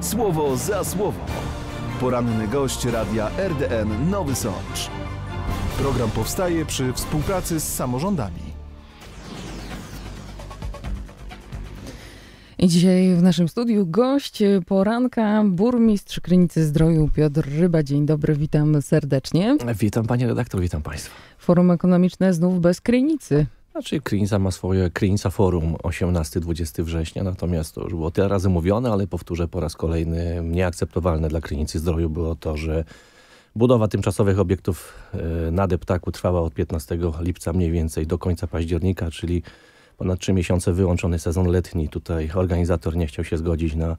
Słowo za słowo. Poranny gość radia RDN Nowy Sącz. Program powstaje przy współpracy z samorządami. I dzisiaj w naszym studiu gość e, poranka, burmistrz Krynicy Zdroju Piotr Ryba. Dzień dobry, witam serdecznie. Witam panie redaktor, witam państwa. Forum Ekonomiczne znów bez Krynicy. Znaczy Krinza ma swoje Krinza Forum 18-20 września, natomiast to już było tyle razy mówione, ale powtórzę po raz kolejny, nieakceptowalne dla Krynicy zdrowia było to, że budowa tymczasowych obiektów e, na Deptaku trwała od 15 lipca mniej więcej do końca października, czyli ponad 3 miesiące wyłączony sezon letni. Tutaj organizator nie chciał się zgodzić na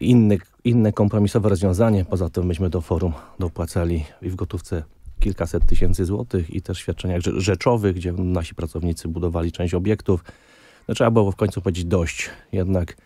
inny, inne kompromisowe rozwiązanie. Poza tym myśmy do forum dopłacali i w gotówce kilkaset tysięcy złotych i też świadczeniach rzeczowych, gdzie nasi pracownicy budowali część obiektów. No, trzeba było w końcu powiedzieć dość. Jednak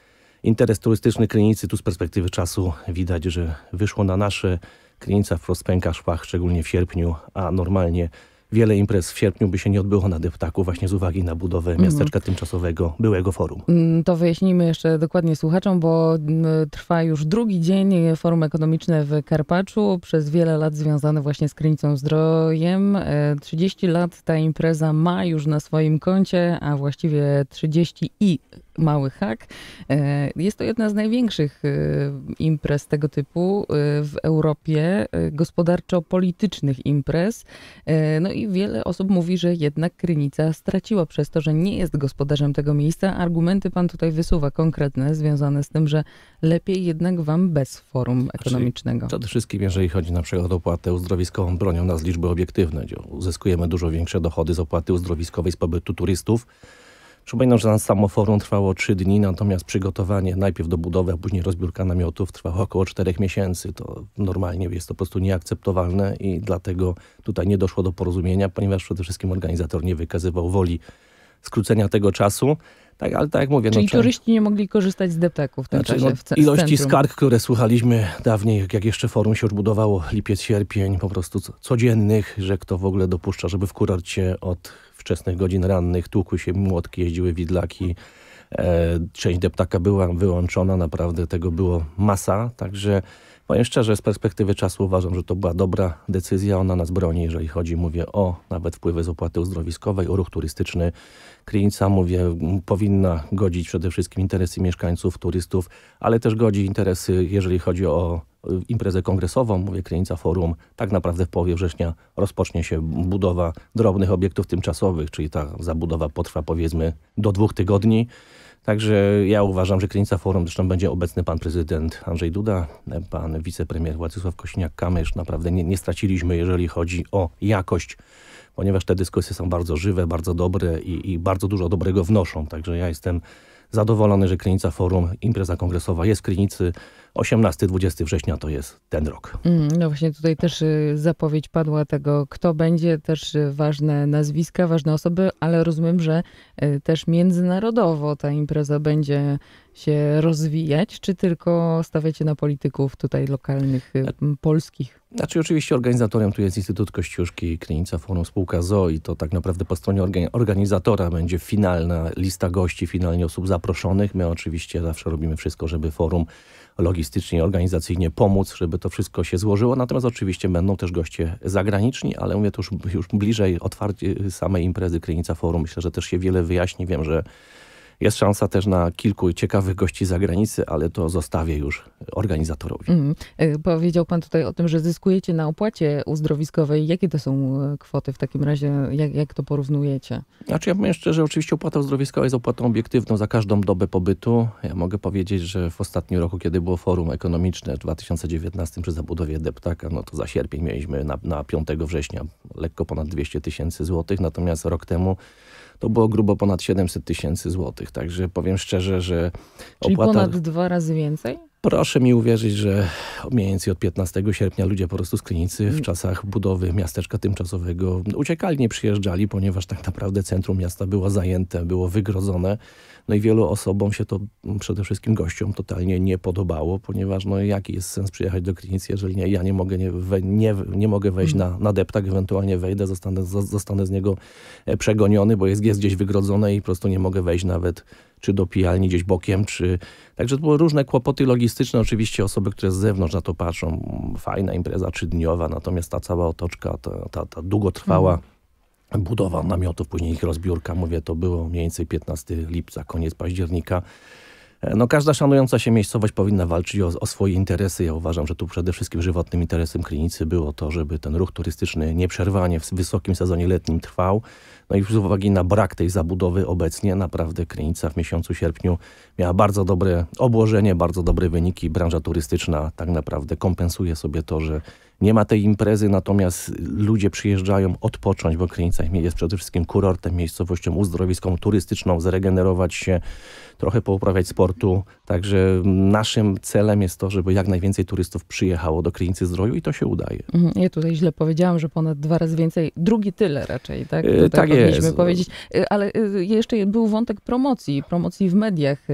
interes turystyczny klinicy tu z perspektywy czasu widać, że wyszło na nasze. klinica wprost pęka szwach, szczególnie w sierpniu, a normalnie wiele imprez w sierpniu by się nie odbyło na Deptaku właśnie z uwagi na budowę mhm. miasteczka mhm. tymczasowego byłego forum. Mm, to wyjaśnijmy jeszcze dokładnie słuchaczom, bo mm, trwa już drugi dzień forum ekonomiczne w Karpaczu, przez wiele lat związane właśnie z Krynicą Zdrojem. 30 e, lat ta impreza ma już na swoim koncie, a właściwie 30 i Mały Hak. E, jest to jedna z największych e, imprez tego typu e, w Europie, gospodarczo-politycznych imprez. No i wiele osób mówi, że jednak Krynica straciła przez to, że nie jest gospodarzem tego miejsca. Argumenty pan tutaj wysuwa konkretne, związane z tym, że lepiej jednak wam bez forum znaczy, ekonomicznego. Czyli przede wszystkim, jeżeli chodzi na przykład o opłatę uzdrowiskową, bronią nas liczby obiektywne, uzyskujemy dużo większe dochody z opłaty uzdrowiskowej z pobytu turystów, Przypominam, że samo forum trwało 3 dni, natomiast przygotowanie najpierw do budowy, a później rozbiórka namiotów trwało około 4 miesięcy. To normalnie jest to po prostu nieakceptowalne i dlatego tutaj nie doszło do porozumienia, ponieważ przede wszystkim organizator nie wykazywał woli skrócenia tego czasu. Tak, ale tak jak mówię... Czyli no, turyści nie mogli korzystać z depteków w tym znaczy, czasie. No, ilości centrum. skarg, które słuchaliśmy dawniej, jak jeszcze forum się odbudowało, lipiec, sierpień, po prostu codziennych, że kto w ogóle dopuszcza, żeby w kurorcie od wczesnych godzin rannych, tłukły się młotki, jeździły widlaki. E, część deptaka była wyłączona, naprawdę tego było masa, także powiem szczerze, z perspektywy czasu uważam, że to była dobra decyzja, ona nas broni, jeżeli chodzi, mówię o nawet wpływy z opłaty uzdrowiskowej, o ruch turystyczny. Krynica, mówię, powinna godzić przede wszystkim interesy mieszkańców, turystów, ale też godzi interesy, jeżeli chodzi o imprezę kongresową, mówię Krynica Forum, tak naprawdę w połowie września rozpocznie się budowa drobnych obiektów tymczasowych, czyli ta zabudowa potrwa powiedzmy do dwóch tygodni. Także ja uważam, że Krynica Forum, zresztą będzie obecny pan prezydent Andrzej Duda, pan wicepremier Władysław Kośniak-Kamysz. Naprawdę nie, nie straciliśmy, jeżeli chodzi o jakość, ponieważ te dyskusje są bardzo żywe, bardzo dobre i, i bardzo dużo dobrego wnoszą. Także ja jestem zadowolony, że Krynica Forum, impreza kongresowa jest w Krynicy. 18-20 września to jest ten rok. Mm, no właśnie tutaj też y, zapowiedź padła tego, kto będzie, też y, ważne nazwiska, ważne osoby, ale rozumiem, że y, też międzynarodowo ta impreza będzie się rozwijać, czy tylko stawiacie na polityków tutaj lokalnych, polskich? Znaczy oczywiście organizatorem tu jest Instytut Kościuszki Krynica Forum Spółka i To tak naprawdę po stronie organizatora będzie finalna lista gości, finalnie osób zaproszonych. My oczywiście zawsze robimy wszystko, żeby forum logistycznie, organizacyjnie pomóc, żeby to wszystko się złożyło. Natomiast oczywiście będą też goście zagraniczni, ale mówię to już, już bliżej otwarcie samej imprezy Krynica Forum. Myślę, że też się wiele wyjaśni. Wiem, że jest szansa też na kilku ciekawych gości z zagranicy, ale to zostawię już organizatorowi. Mm. E, powiedział pan tutaj o tym, że zyskujecie na opłacie uzdrowiskowej. Jakie to są e, kwoty w takim razie? Jak, jak to porównujecie? Znaczy ja powiem szczerze, oczywiście opłata uzdrowiskowa jest opłatą obiektywną za każdą dobę pobytu. Ja mogę powiedzieć, że w ostatnim roku, kiedy było forum ekonomiczne w 2019 przy zabudowie Deptaka, no to za sierpień mieliśmy na, na 5 września lekko ponad 200 tysięcy złotych, natomiast rok temu to było grubo ponad 700 tysięcy złotych. Także powiem szczerze, że Czyli opłata... ponad dwa razy więcej? Proszę mi uwierzyć, że mniej więcej od 15 sierpnia ludzie po prostu z klinicy, w mm. czasach budowy miasteczka tymczasowego uciekali, nie przyjeżdżali, ponieważ tak naprawdę centrum miasta było zajęte, było wygrodzone. No i wielu osobom się to, mm, przede wszystkim gościom, totalnie nie podobało, ponieważ no jaki jest sens przyjechać do klinicy, jeżeli nie, ja nie mogę, nie, nie, nie mogę wejść mm. na, na deptak, ewentualnie wejdę, zostanę, zostanę z niego e, przegoniony, bo jest, jest gdzieś wygrodzone i po prostu nie mogę wejść nawet czy do pijalni gdzieś bokiem, czy... Także to były różne kłopoty logistyczne. Oczywiście osoby, które z zewnątrz na to patrzą, fajna impreza trzydniowa, natomiast ta cała otoczka, ta, ta, ta długotrwała mhm. budowa namiotów, później ich rozbiórka, mówię, to było mniej więcej 15 lipca, koniec października. No, każda szanująca się miejscowość powinna walczyć o, o, swoje interesy. Ja uważam, że tu przede wszystkim żywotnym interesem Krynicy było to, żeby ten ruch turystyczny nieprzerwanie w wysokim sezonie letnim trwał. No i z uwagi na brak tej zabudowy obecnie, naprawdę Krynica w miesiącu sierpniu miała bardzo dobre obłożenie, bardzo dobre wyniki. Branża turystyczna tak naprawdę kompensuje sobie to, że nie ma tej imprezy, natomiast ludzie przyjeżdżają odpocząć, bo Krynica jest przede wszystkim kurortem, miejscowością uzdrowiską, turystyczną, zregenerować się, trochę poprawiać sportu. Także naszym celem jest to, żeby jak najwięcej turystów przyjechało do Klinicy Zdroju i to się udaje. Mhm, ja tutaj źle powiedziałam, że ponad dwa razy więcej, drugi tyle raczej, tak? E, tutaj tak jest. Powiedzieć. E, ale e, jeszcze był wątek promocji, promocji w mediach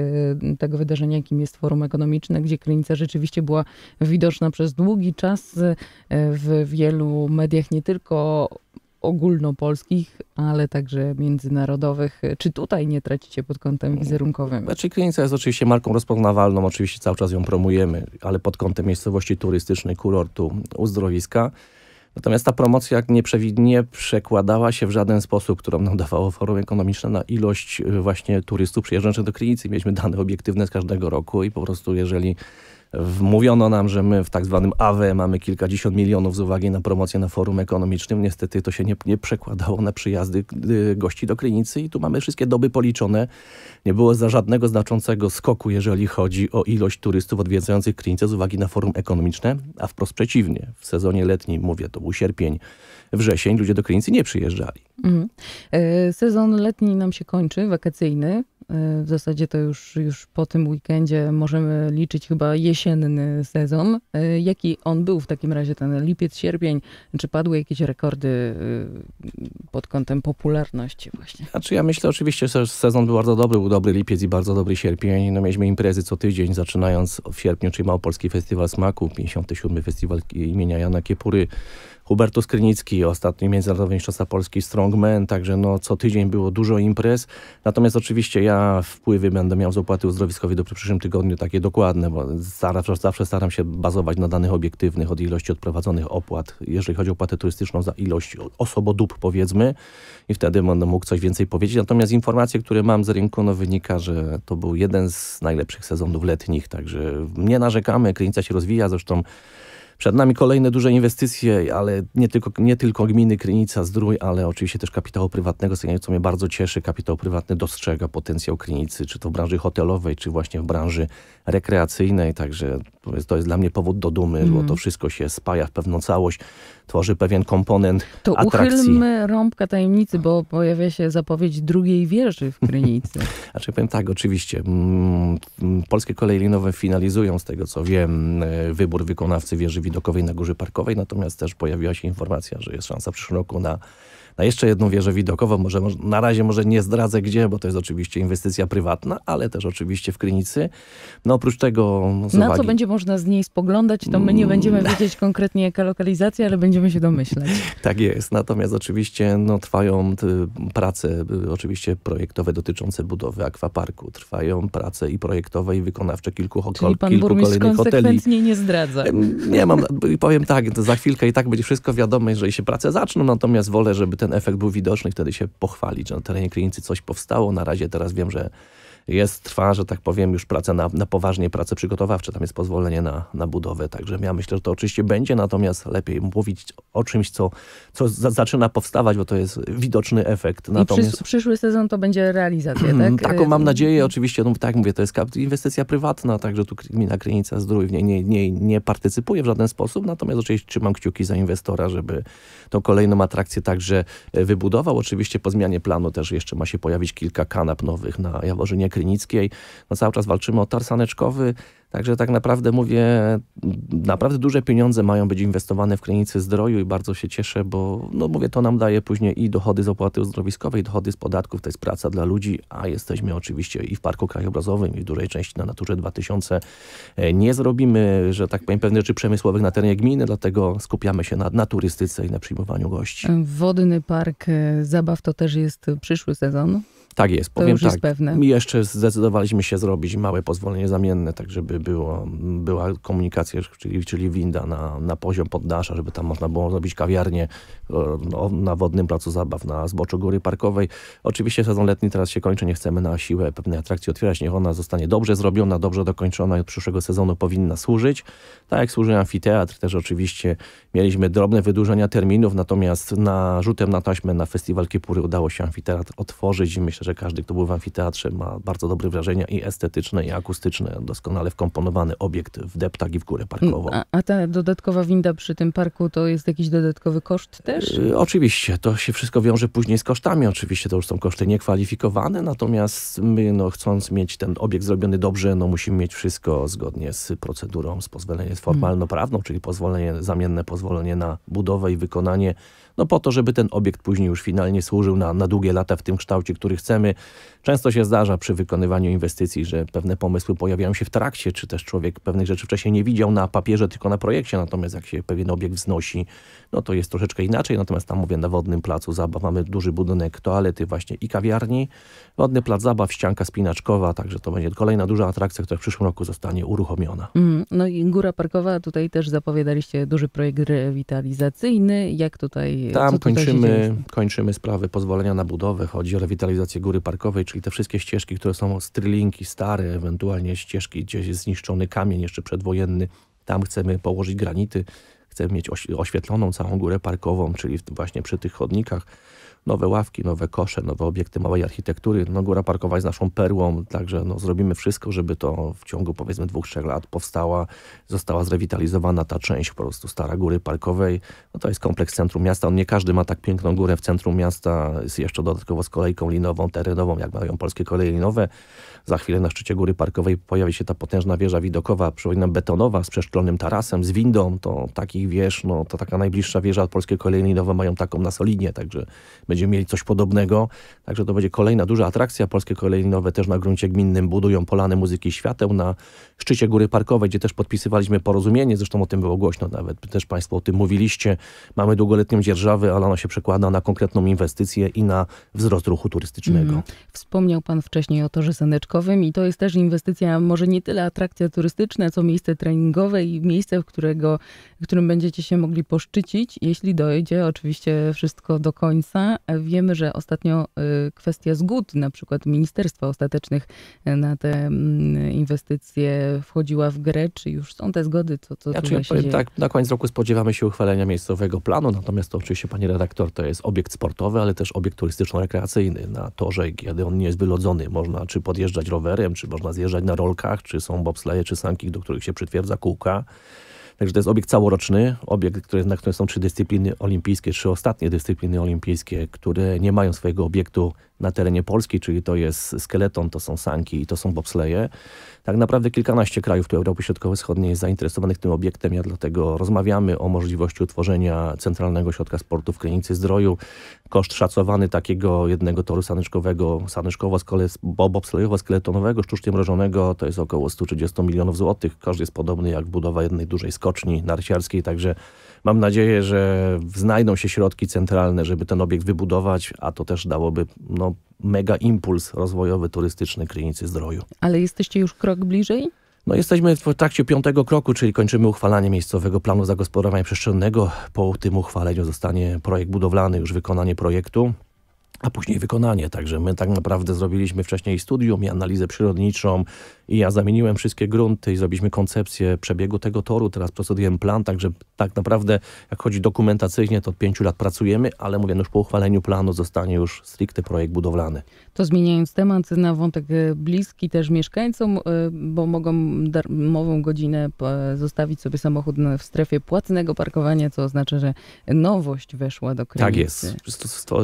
tego wydarzenia, jakim jest Forum Ekonomiczne, gdzie Klinica rzeczywiście była widoczna przez długi czas w wielu mediach, nie tylko ogólnopolskich, ale także międzynarodowych. Czy tutaj nie tracicie pod kątem wizerunkowym? Znaczy Krynica jest oczywiście marką rozpoznawalną, oczywiście cały czas ją promujemy, ale pod kątem miejscowości turystycznej, kurortu, uzdrowiska. Natomiast ta promocja nie, nie przekładała się w żaden sposób, którą nam dawało forum ekonomiczne, na ilość y, właśnie turystów przyjeżdżających do Krynicy. Mieliśmy dane obiektywne z każdego roku i po prostu jeżeli Mówiono nam, że my w tak zwanym AWE mamy kilkadziesiąt milionów z uwagi na promocję na forum ekonomicznym. Niestety to się nie, nie przekładało na przyjazdy y, gości do Krynicy i tu mamy wszystkie doby policzone. Nie było za żadnego znaczącego skoku, jeżeli chodzi o ilość turystów odwiedzających klinicę z uwagi na forum ekonomiczne, a wprost przeciwnie. W sezonie letnim, mówię, to był sierpień, wrzesień, ludzie do Krynicy nie przyjeżdżali. Mhm. E, sezon letni nam się kończy, wakacyjny. Y, w zasadzie to już, już po tym weekendzie możemy liczyć chyba jesienny sezon. Y, jaki on był w takim razie, ten lipiec, sierpień? Czy padły jakieś rekordy y, pod kątem popularności właśnie? Znaczy ja myślę oczywiście, że sezon był bardzo dobry. Był dobry lipiec i bardzo dobry sierpień. No, mieliśmy imprezy co tydzień, zaczynając w sierpniu, czyli Małopolski Festiwal Smaku, 57. Festiwal imienia Jana Kiepury, Hubertu Skrynicki, ostatni Międzynarodowy Mistrzostwa Polski Strongman, także no, co tydzień było dużo imprez. Natomiast oczywiście ja wpływy będę miał z opłaty uzdrowiskowej do przyszłym tygodniu takie dokładne, bo zawsze, zawsze staram się bazować na danych obiektywnych od ilości odprowadzonych opłat, jeżeli chodzi o opłatę turystyczną za ilość osobodób powiedzmy i wtedy będę mógł coś więcej powiedzieć. Natomiast informacje, które mam z rynku, no wynika, że to był jeden z najlepszych sezonów letnich, także nie narzekamy, Krynica się rozwija, zresztą przed nami kolejne duże inwestycje, ale nie tylko, nie tylko gminy Krynica, Zdrój, ale oczywiście też kapitału prywatnego, co mnie bardzo cieszy. Kapitał prywatny dostrzega potencjał Krynicy, czy to w branży hotelowej, czy właśnie w branży rekreacyjnej, także to jest, to jest dla mnie powód do dumy, mm. bo mhm. to wszystko się spaja w pewną całość tworzy pewien komponent to atrakcji. To uchylmy rąbka tajemnicy, bo pojawia się zapowiedź drugiej wieży w Krynicy. znaczy powiem tak, oczywiście. Mm, mm, polskie koleje linowe finalizują, z tego co wiem, e, wybór wykonawcy wieży widokowej na Górze Parkowej, natomiast też pojawiła się informacja, że jest szansa w przyszłym roku na na jeszcze jedną wieżę widokową. Może, na razie może nie zdradzę gdzie, bo to jest oczywiście inwestycja prywatna, ale też oczywiście w Krynicy. No oprócz tego... Na uwagi... co będzie można z niej spoglądać, to my nie będziemy mm. wiedzieć konkretnie jaka lokalizacja, ale będziemy się domyślać. Tak jest. Natomiast oczywiście no, trwają prace y, oczywiście projektowe dotyczące budowy akwaparku. Trwają prace i projektowe i wykonawcze kilku, Czyli pan kilku kolejnych konsekwentnie hoteli. nie zdradza. Nie mam, y, powiem tak, za chwilkę i tak będzie wszystko wiadomo, jeżeli się prace zaczną, natomiast wolę, żeby te ten efekt był widoczny, wtedy się pochwalić, że na terenie klinicy coś powstało. Na razie teraz wiem, że jest, trwa, że tak powiem, już praca na, na poważnie, prace przygotowawcze, tam jest pozwolenie na, na budowę, także ja myślę, że to oczywiście będzie, natomiast lepiej mówić o czymś, co, co za, zaczyna powstawać, bo to jest widoczny efekt. Natomiast... I przysz, przyszły sezon to będzie realizacja, tak? Taką mam nadzieję, mhm. oczywiście, no tak mówię, to jest inwestycja prywatna, także tu gmina Krynica Zdrój w niej nie, nie, nie partycypuje w żaden sposób, natomiast oczywiście trzymam kciuki za inwestora, żeby tą kolejną atrakcję także e, wybudował. Oczywiście po zmianie planu też jeszcze ma się pojawić kilka kanap nowych na Jaworzynie Krynickiej. No cały czas walczymy o tar saneczkowy, także tak naprawdę mówię, naprawdę duże pieniądze mają być inwestowane w Krynicy Zdroju i bardzo się cieszę, bo no mówię, to nam daje później i dochody z opłaty uzdrowiskowej, dochody z podatków, to jest praca dla ludzi, a jesteśmy oczywiście i w Parku Krajobrazowym i w dużej części na Naturze 2000. E, nie zrobimy, że tak powiem, pewnych rzeczy przemysłowych na terenie gminy, dlatego skupiamy się na, na turystyce i na przyjmowaniu gości. Wodny Park e, Zabaw to też jest przyszły sezon? Tak jest, powiem już tak. Jest pewne. Jeszcze zdecydowaliśmy się zrobić małe pozwolenie zamienne, tak żeby było, była komunikacja, czyli, czyli winda na, na poziom poddasza, żeby tam można było zrobić kawiarnię no, na wodnym placu zabaw na zboczu Góry Parkowej. Oczywiście sezon letni teraz się kończy, nie chcemy na siłę pewnej atrakcji otwierać, niech ona zostanie dobrze zrobiona, dobrze dokończona i od przyszłego sezonu powinna służyć. Tak jak służy amfiteatr, też oczywiście mieliśmy drobne wydłużenia terminów, natomiast narzutem na taśmę na festiwal Kipury udało się amfiteatr otworzyć i myślę, że każdy, kto był w amfiteatrze ma bardzo dobre wrażenia i estetyczne, i akustyczne. Doskonale wkomponowany obiekt w deptak i w górę parkową. Mm, a, a ta dodatkowa winda przy tym parku to jest jakiś dodatkowy koszt też? Y oczywiście. To się wszystko wiąże później z kosztami. Oczywiście to już są koszty niekwalifikowane, natomiast my no, chcąc mieć ten obiekt zrobiony dobrze, no musimy mieć wszystko zgodnie z procedurą, z pozwoleniem mm. formalno-prawną, czyli pozwolenie, zamienne pozwolenie na budowę i wykonanie, no po to, żeby ten obiekt później już finalnie służył na, na długie lata w tym kształcie, który chcemy chcemy. Często się zdarza przy wykonywaniu inwestycji, że pewne pomysły pojawiają się w trakcie, czy też człowiek pewnych rzeczy wcześniej nie widział na papierze, tylko na projekcie. Natomiast jak się pewien obiekt wznosi, no to jest troszeczkę inaczej. Natomiast tam mówię, na Wodnym Placu Zabaw mamy duży budynek toalety właśnie i kawiarni. Wodny Plac Zabaw, ścianka spinaczkowa, także to będzie kolejna duża atrakcja, która w przyszłym roku zostanie uruchomiona. Mm, no i Góra Parkowa, tutaj też zapowiadaliście duży projekt rewitalizacyjny. Jak tutaj... Tam tutaj kończymy, kończymy sprawy pozwolenia na budowę. Chodzi o rewitalizację Góry Parkowej, czyli te wszystkie ścieżki, które są strylinki stare, ewentualnie ścieżki, gdzie jest zniszczony kamień jeszcze przedwojenny. Tam chcemy położyć granity, chcemy mieć oświetloną całą górę parkową, czyli właśnie przy tych chodnikach nowe ławki, nowe kosze, nowe obiekty małej architektury. No, Góra Parkowa jest naszą perłą, także no, zrobimy wszystko, żeby to w ciągu powiedzmy dwóch, trzech lat powstała, została zrewitalizowana ta część po prostu stara Góry Parkowej. No, to jest kompleks centrum miasta. On nie każdy ma tak piękną górę w centrum miasta, jest jeszcze dodatkowo z kolejką linową, terenową, jak mają polskie koleje linowe. Za chwilę na szczycie Góry Parkowej pojawi się ta potężna wieża widokowa, przypominam, betonowa, z przeszklonym tarasem, z windą. To takich wież, no, to taka najbliższa wieża od polskie koleje linowe mają taką na Solinie, także my będziemy mieli coś podobnego. Także to będzie kolejna duża atrakcja. Polskie kolejnowe też na gruncie gminnym budują polany muzyki świateł na szczycie Góry Parkowej, gdzie też podpisywaliśmy porozumienie. Zresztą o tym było głośno nawet. Też Państwo o tym mówiliście. Mamy długoletnią dzierżawę, ale ona się przekłada na konkretną inwestycję i na wzrost ruchu turystycznego. Mm. Wspomniał Pan wcześniej o torze saneczkowym i to jest też inwestycja, może nie tyle atrakcja turystyczna, co miejsce treningowe i miejsce, w, którego, w którym będziecie się mogli poszczycić, jeśli dojdzie oczywiście wszystko do końca Wiemy, że ostatnio y, kwestia zgód na przykład ministerstwa ostatecznych y, na te mm, inwestycje wchodziła w grę. Czy już są te zgody? Co, co ja dzieje? tak, na koniec roku spodziewamy się uchwalenia miejscowego planu, natomiast to oczywiście pani redaktor to jest obiekt sportowy, ale też obiekt turystyczno-rekreacyjny. Na torze, kiedy on nie jest wylodzony, można czy podjeżdżać rowerem, czy można zjeżdżać na rolkach, czy są bobsleje, czy sanki, do których się przytwierdza kółka. Także to jest obiekt całoroczny, obiekt, który, na którym są trzy dyscypliny olimpijskie, trzy ostatnie dyscypliny olimpijskie, które nie mają swojego obiektu na terenie Polski, czyli to jest skeleton, to są sanki i to są bobsleje. Tak naprawdę kilkanaście krajów tu Europy Środkowo-Wschodniej jest zainteresowanych tym obiektem, ja dlatego rozmawiamy o możliwości utworzenia Centralnego środka Sportu w Krynicy Zdroju. Koszt szacowany takiego jednego toru sanyczkowego, sanyczkowo-bobslejowo-skeletonowego, sztucznie mrożonego, to jest około 130 milionów złotych. Koszt jest podobny jak budowa jednej dużej skoczni narciarskiej, także Mam nadzieję, że znajdą się środki centralne, żeby ten obiekt wybudować, a to też dałoby no, no, mega impuls rozwojowy turystyczny Krynicy Zdroju. Ale jesteście już krok bliżej? No jesteśmy w trakcie piątego kroku, czyli kończymy uchwalanie miejscowego planu zagospodarowania przestrzennego. Po tym uchwaleniu zostanie projekt budowlany, już wykonanie projektu a później wykonanie. Także my tak naprawdę zrobiliśmy wcześniej studium i analizę przyrodniczą i ja zamieniłem wszystkie grunty i zrobiliśmy koncepcję przebiegu tego toru. Teraz procedujemy plan, także tak naprawdę jak chodzi dokumentacyjnie to od pięciu lat pracujemy, ale mówię, no już po uchwaleniu planu zostanie już stricte projekt budowlany. To zmieniając temat na wątek e, bliski też mieszkańcom, e, bo mogą darmową godzinę e, zostawić sobie samochód w strefie płatnego parkowania, co oznacza, że nowość weszła do kraju. Tak jest.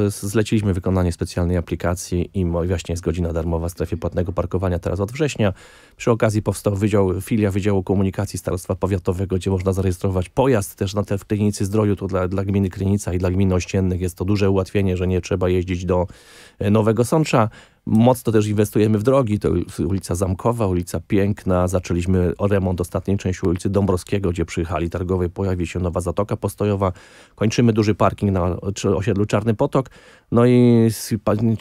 Zleciliśmy wykonanie specjalnej aplikacji i właśnie jest godzina darmowa w strefie płatnego parkowania teraz od września. Przy okazji powstał wydział, filia Wydziału Komunikacji Starostwa Powiatowego, gdzie można zarejestrować pojazd też na te, w Krynicy Zdroju. To dla, dla gminy Krynica i dla gmin ościennych jest to duże ułatwienie, że nie trzeba jeździć do Nowego Sącza, Mocno też inwestujemy w drogi, to ulica Zamkowa, ulica Piękna, zaczęliśmy remont ostatniej części ulicy Dąbrowskiego, gdzie przy hali targowej pojawi się nowa Zatoka Postojowa, kończymy duży parking na osiedlu Czarny Potok, no i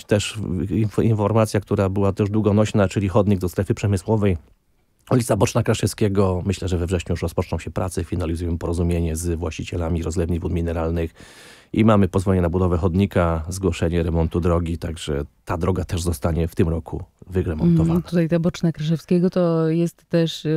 też informacja, która była też długonośna, czyli chodnik do strefy przemysłowej, Ulica Boczna Kraszewskiego, myślę, że we wrześniu już rozpoczną się prace, Finalizujemy porozumienie z właścicielami rozlewni wód mineralnych i mamy pozwolenie na budowę chodnika, zgłoszenie remontu drogi, także ta droga też zostanie w tym roku wyremontowana. Mm, tutaj ta boczna Kraszewskiego to jest też yy,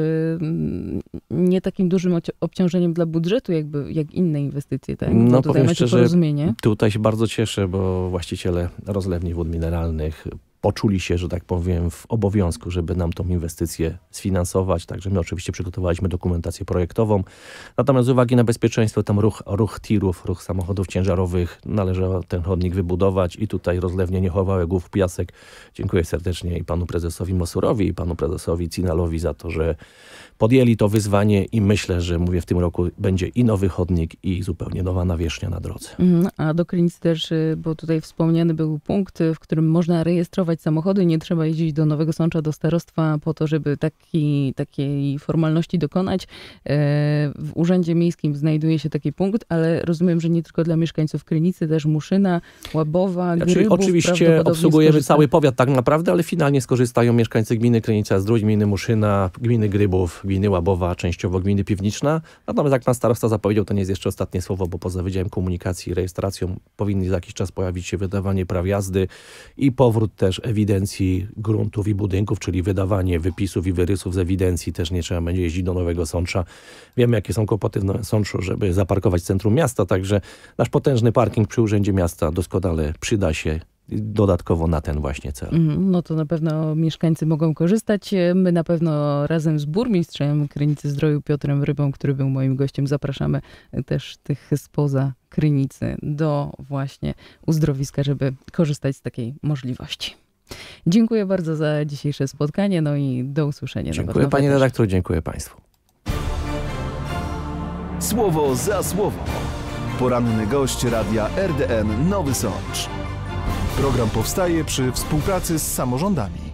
nie takim dużym obciążeniem dla budżetu, jakby, jak inne inwestycje, tak? No, no tutaj powiem szczerze, porozumienie. tutaj się bardzo cieszę, bo właściciele rozlewni wód mineralnych poczuli się, że tak powiem, w obowiązku, żeby nam tą inwestycję sfinansować. Także my oczywiście przygotowaliśmy dokumentację projektową. Natomiast z uwagi na bezpieczeństwo, tam ruch, ruch tirów, ruch samochodów ciężarowych, należało ten chodnik wybudować i tutaj rozlewnie nie chowały głów w piasek. Dziękuję serdecznie i panu prezesowi Mosurowi i panu prezesowi Cinalowi za to, że podjęli to wyzwanie i myślę, że mówię, w tym roku będzie i nowy chodnik i zupełnie nowa nawierzchnia na drodze. Mhm, a do Krynicy też, y, bo tutaj wspomniany był punkt, y, w którym można rejestrować kupować samochody, nie trzeba jeździć do Nowego Sącza, do starostwa po to, żeby taki, takiej formalności dokonać. E, w Urzędzie Miejskim znajduje się taki punkt, ale rozumiem, że nie tylko dla mieszkańców Krynicy, też Muszyna, Łabowa, znaczy, Grybów, Oczywiście obsługujemy skorzysta. cały powiat tak naprawdę, ale finalnie skorzystają mieszkańcy gminy Krynica Zdrój, gminy Muszyna, gminy Grybów, gminy Łabowa, częściowo gminy Piwniczna. Natomiast jak pan starosta zapowiedział, to nie jest jeszcze ostatnie słowo, bo poza Wydziałem Komunikacji i Rejestracją powinny za jakiś czas pojawić się wydawanie praw jazdy i powrót też ewidencji gruntów i budynków, czyli wydawanie wypisów i wyrysów z ewidencji. Też nie trzeba będzie jeździć do Nowego Sącza. Wiemy, jakie są kłopoty w Nowym Sączu, żeby zaparkować w centrum miasta, także nasz potężny parking przy Urzędzie Miasta doskonale przyda się dodatkowo na ten właśnie cel. Mhm, no to na pewno mieszkańcy mogą korzystać. My na pewno razem z burmistrzem Krynicy Zdroju Piotrem Rybą, który był moim gościem, zapraszamy też tych spoza Krynicy do właśnie uzdrowiska, żeby korzystać z takiej możliwości. Dziękuję bardzo za dzisiejsze spotkanie, no i do usłyszenia. Dziękuję panie też. redaktor, dziękuję państwu. Słowo za słowo. Poranny gość radia RDN Nowy Sącz. Program powstaje przy współpracy z samorządami.